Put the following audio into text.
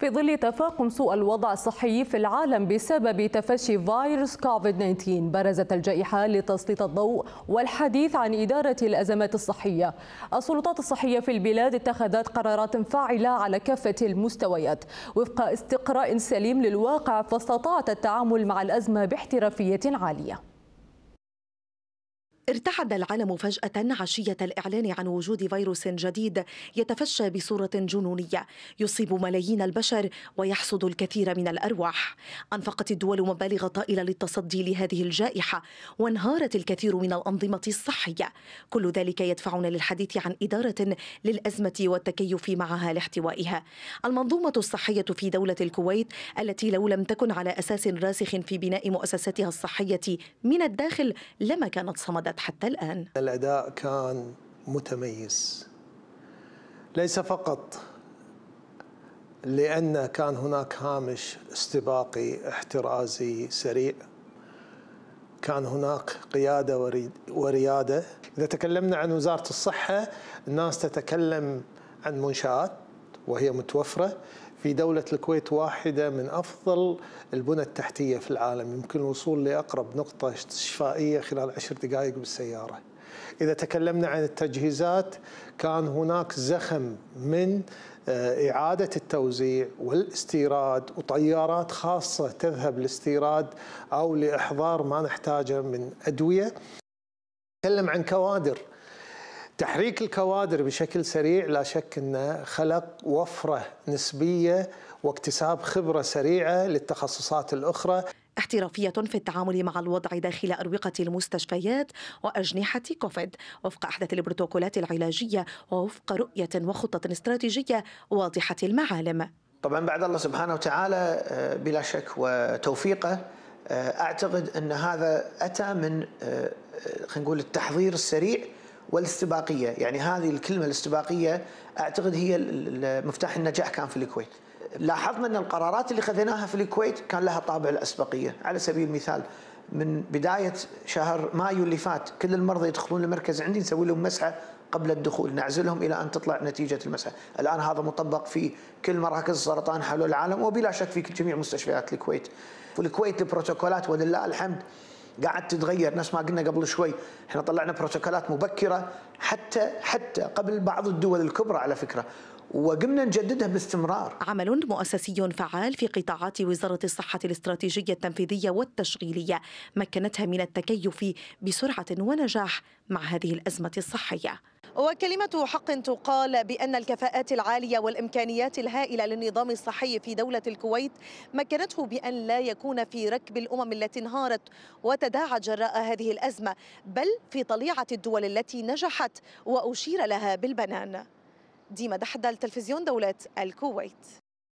في ظل تفاقم سوء الوضع الصحي في العالم بسبب تفشي فيروس كوفيد 19 برزت الجائحة لتسليط الضوء والحديث عن إدارة الأزمات الصحية السلطات الصحية في البلاد اتخذت قرارات فاعلة على كافة المستويات وفق استقراء سليم للواقع فاستطاعت التعامل مع الأزمة باحترافية عالية ارتعد العالم فجأة عشية الإعلان عن وجود فيروس جديد يتفشى بصورة جنونية يصيب ملايين البشر ويحصد الكثير من الأرواح أنفقت الدول مبالغ طائلة للتصدي لهذه الجائحة وانهارت الكثير من الأنظمة الصحية كل ذلك يدفعنا للحديث عن إدارة للأزمة والتكيف معها لاحتوائها المنظومة الصحية في دولة الكويت التي لو لم تكن على أساس راسخ في بناء مؤسساتها الصحية من الداخل لما كانت صمدت حتى الآن الأداء كان متميز ليس فقط لأن كان هناك هامش استباقي احترازي سريع كان هناك قيادة وريادة إذا تكلمنا عن وزارة الصحة الناس تتكلم عن منشآت وهي متوفرة في دولة الكويت واحدة من أفضل البنى التحتية في العالم يمكن الوصول لأقرب نقطة شفائية خلال عشر دقائق بالسيارة إذا تكلمنا عن التجهيزات كان هناك زخم من آه، إعادة التوزيع والاستيراد وطيارات خاصة تذهب لاستيراد أو لإحضار ما نحتاجه من أدوية نتكلم عن كوادر تحريك الكوادر بشكل سريع لا شك انه خلق وفره نسبيه واكتساب خبره سريعه للتخصصات الاخرى. احترافية في التعامل مع الوضع داخل أروقة المستشفيات وأجنحة كوفيد وفق أحدث البروتوكولات العلاجية ووفق رؤية وخطة استراتيجية واضحة المعالم طبعا بعد الله سبحانه وتعالى آه، بلا شك وتوفيقه آه، أعتقد أن هذا أتى من آه، خلينا نقول التحضير السريع والاستباقيه، يعني هذه الكلمه الاستباقيه اعتقد هي مفتاح النجاح كان في الكويت. لاحظنا ان القرارات اللي خذيناها في الكويت كان لها طابع الاسبقيه، على سبيل المثال من بدايه شهر مايو اللي فات كل المرضى يدخلون المركز عندي نسوي لهم مسحه قبل الدخول نعزلهم الى ان تطلع نتيجه المسحه، الان هذا مطبق في كل مراكز السرطان حول العالم وبلا شك في جميع مستشفيات الكويت. في الكويت البروتوكولات ولله الحمد قاعد تتغير نفس ما قلنا قبل شوي احنا طلعنا بروتوكولات مبكره حتى حتى قبل بعض الدول الكبرى على فكره وقمنا نجددها باستمرار عمل مؤسسي فعال في قطاعات وزارة الصحة الاستراتيجية التنفيذية والتشغيلية مكنتها من التكيف بسرعة ونجاح مع هذه الأزمة الصحية وكلمة حق تقال بأن الكفاءات العالية والإمكانيات الهائلة للنظام الصحي في دولة الكويت مكنته بأن لا يكون في ركب الأمم التي انهارت وتداعت جراء هذه الأزمة بل في طليعة الدول التي نجحت وأشير لها بالبنان ديما دحدل تلفزيون دولة الكويت